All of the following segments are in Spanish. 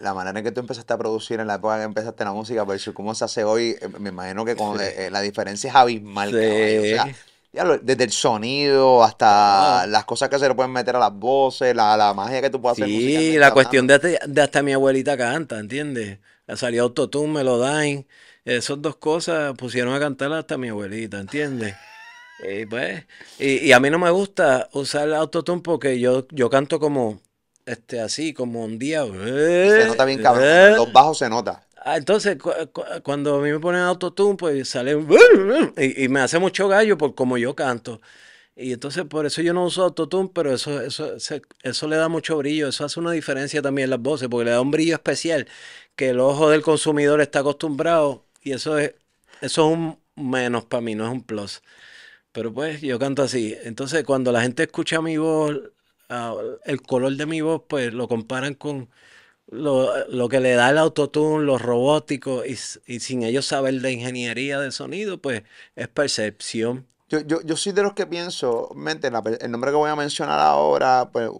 la manera en que tú empezaste a producir, en la época que empezaste la música, versus pues, cómo se hace hoy, eh, me imagino que con, eh, la diferencia es abismal. desde el sonido hasta las cosas que se le pueden meter a las voces, la, magia que tú puedes sí, hacer. Sí, la cuestión de, hasta mi abuelita canta, ¿entiendes? Salió Autotune, Melodyne. Esas dos cosas pusieron a cantar hasta mi abuelita, ¿entiendes? Y, pues, y, a mí no me gusta usar el autotune porque yo, yo canto como, este, así como un día. se nota bien cabrón. ¿eh? Los bajos se nota. Ah, entonces, cuando a mí me ponen autotune, pues sale y, y, me hace mucho gallo por como yo canto. Y entonces, por eso yo no uso autotune, pero eso, eso, eso le da mucho brillo. Eso hace una diferencia también en las voces, porque le da un brillo especial que el ojo del consumidor está acostumbrado. Y eso es, eso es un menos para mí, no es un plus. Pero pues yo canto así. Entonces, cuando la gente escucha mi voz, Ah, el color de mi voz, pues lo comparan con lo, que le da el autotune, los robóticos, y, sin ellos saber de ingeniería de sonido, pues es percepción. Yo, yo, soy de los que pienso, mente, el nombre que voy a mencionar ahora, pues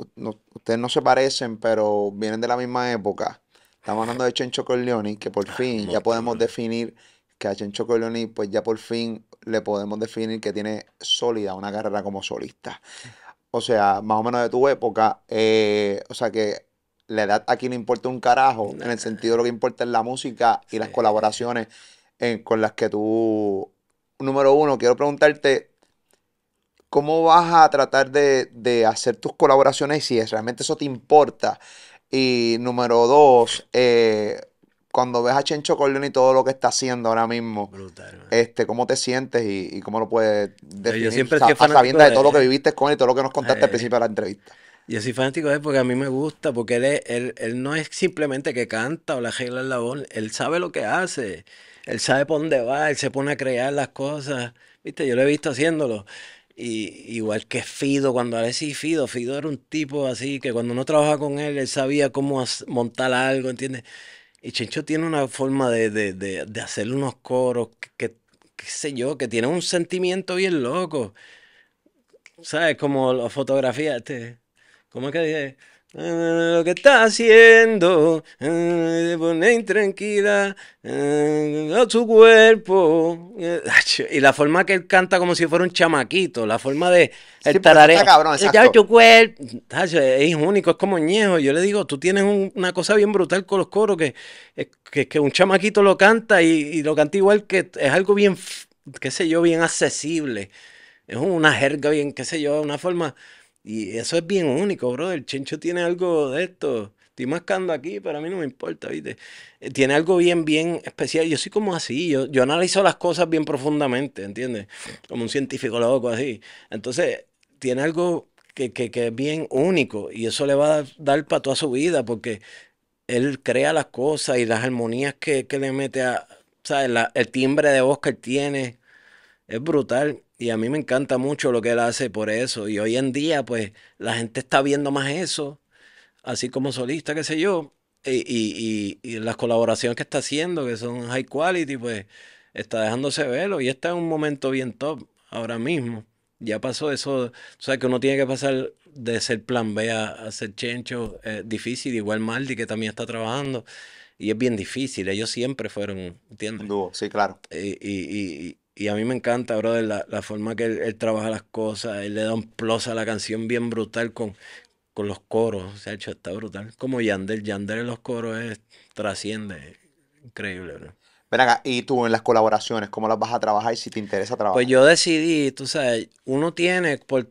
ustedes no se parecen, pero vienen de la misma época. Estamos hablando de Chencho Corleone, que por fin ya podemos definir que a Chencho Corleone, pues ya por fin le podemos definir que tiene sólida una carrera como solista o sea, más o menos de tu época, eh, o sea que la edad aquí no importa un carajo, en el sentido de lo que importa es la música y las colaboraciones con las que tú, número uno, quiero preguntarte, ¿cómo vas a tratar de, hacer tus colaboraciones si realmente eso te importa? Y número dos, eh, cuando ves a Chencho Corleone y todo lo que está haciendo ahora mismo, este, ¿cómo te sientes y, cómo lo puedes definir? Yo siempre a sabiendo de, todo lo que viviste con él y todo lo que nos contaste al eh, principio de la entrevista. Yo soy fanático de él porque a mí me gusta, porque él, él, no es simplemente que canta o la regla la labón, él sabe lo que hace, él sabe por dónde va, él se pone a crear las cosas, viste, yo lo he visto haciéndolo. Y, igual que Fido, cuando y Fido, Fido era un tipo así que cuando no trabajaba con él, él sabía cómo montar algo, ¿entiendes? Y Chencho tiene una forma de, de, de, de hacer unos coros que, qué sé yo, que tiene un sentimiento bien loco. ¿Sabes? Como la fotografía, este. ¿Cómo es que dije? Lo que está haciendo, eh, de poner intranquila eh, su cuerpo. Eh, y la forma que él canta como si fuera un chamaquito, la forma de el sí, tarareo. cuerpo. Es único, es como ñejo. Yo le digo, tú tienes una cosa bien brutal con los coros que, que, que un chamaquito lo canta y, y lo canta igual que es algo bien, qué sé yo, bien accesible. Es una jerga bien, qué sé yo, una forma y eso es bien único, bro. El Chencho tiene algo de esto. Estoy mascando aquí, pero a mí no me importa, ¿viste? Eh, tiene algo bien, bien especial. Yo soy como así. Yo, yo analizo las cosas bien profundamente, ¿entiendes? Como un científico loco, así. Entonces, tiene algo que, que, es bien único. Y eso le va a dar para toda su vida, porque él crea las cosas y las armonías que, le mete a. ¿Sabes? el timbre de voz que él tiene es brutal y a mí me encanta mucho lo que él hace por eso. Y hoy en día, pues, la gente está viendo más eso, así como solista, qué sé yo, y, y, y, las colaboraciones que está haciendo, que son high quality, pues, está dejándose verlo y está en un momento bien top ahora mismo. Ya pasó eso, o sea, que uno tiene que pasar de ser plan B a, ser chencho, es difícil, igual Maldi que también está trabajando y es bien difícil. Ellos siempre fueron, ¿entiendes? sí, claro. y, y a mí me encanta, brother, la, la forma que él, trabaja las cosas. Él le da un plus a la canción bien brutal con, con los coros. O sea, hecho está brutal. Como Yandel. Yandel en los coros es, trasciende. Increíble, bro. Ven acá, y tú en las colaboraciones, ¿cómo las vas a trabajar y si te interesa trabajar? Pues yo decidí, tú sabes, uno tiene por,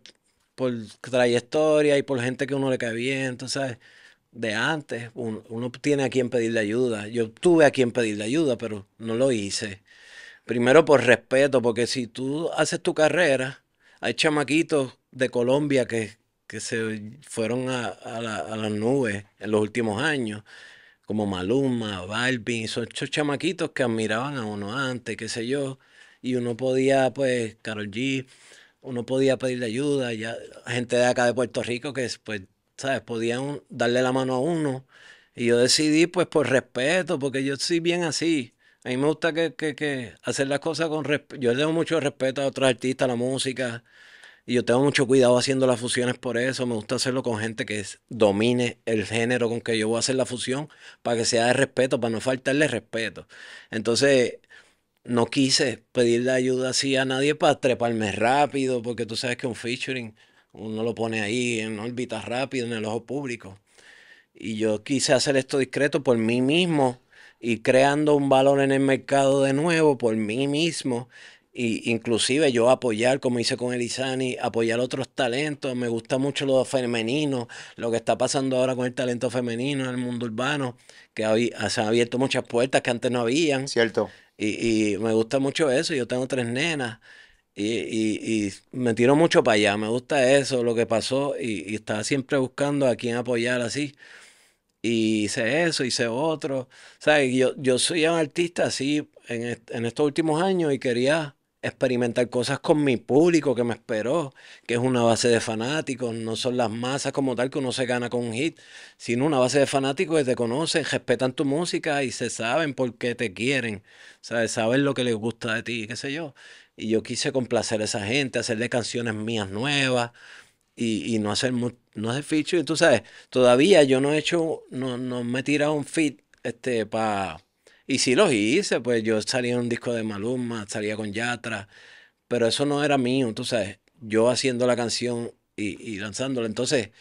por trayectoria y por gente que uno le cae bien, tú sabes, de antes, uno, uno tiene a quien pedirle ayuda. Yo tuve a quien pedirle ayuda, pero no lo hice. Primero por respeto, porque si tú haces tu carrera, hay chamaquitos de Colombia que, se fueron a, las nubes en los últimos años, como Maluma, Balvin, son estos chamaquitos que admiraban a uno antes, qué sé yo, y uno podía, pues, Carol G, uno podía pedirle ayuda, ya gente de acá de Puerto Rico que, pues, ¿sabes? Podían darle la mano a uno. Y yo decidí, pues, por respeto, porque yo soy bien así. A mí me gusta que, hacer las cosas con respeto. Yo le tengo mucho respeto a otros artistas, a la música. Y yo tengo mucho cuidado haciendo las fusiones por eso. Me gusta hacerlo con gente que domine el género con que yo voy a hacer la fusión para que sea de respeto, para no faltarle respeto. Entonces, no quise pedirle ayuda así a nadie para treparme rápido, porque tú sabes que un featuring uno lo pone ahí en órbita rápido, en el ojo público. Y yo quise hacer esto discreto por mí mismo y creando un valor en el mercado de nuevo por mí mismo. Y inclusive yo apoyar, como hice con Elizani, apoyar otros talentos. Me gusta mucho lo femenino, lo que está pasando ahora con el talento femenino en el mundo urbano, que se han abierto muchas puertas que antes no habían. Cierto. Y, me gusta mucho eso. Yo tengo tres nenas y, me tiro mucho para allá. Me gusta eso, lo que pasó y, y estaba siempre buscando a quién apoyar así y hice eso, hice otro. ¿Sabes? Yo, yo soy un artista así en, estos últimos años y quería experimentar cosas con mi público que me esperó, que es una base de fanáticos, no son las masas como tal que uno se gana con un hit, sino una base de fanáticos que te conocen, respetan tu música y se saben por qué te quieren, ¿sabes? saben lo que les gusta de ti, qué sé yo. Y yo quise complacer a esa gente, hacerle canciones mías nuevas, y, no hacer no hacer feature. Y tú sabes, todavía yo no he hecho, no, me he tirado un fit este, para... Y si los hice, pues yo salía en un disco de Maluma, salía con Yatra, pero eso no era mío, tú sabes, yo haciendo la canción y, y lanzándola. Entonces,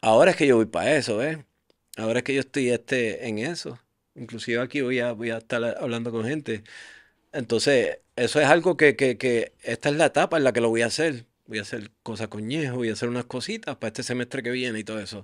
ahora es que yo voy para eso, ¿ves? Ahora es que yo estoy este, en eso. Inclusive aquí voy a, voy a estar hablando con gente. Entonces, eso es algo que esta es la etapa en la que lo voy a hacer voy a hacer cosas con Ñejo, voy a hacer unas cositas para este semestre que viene y todo eso.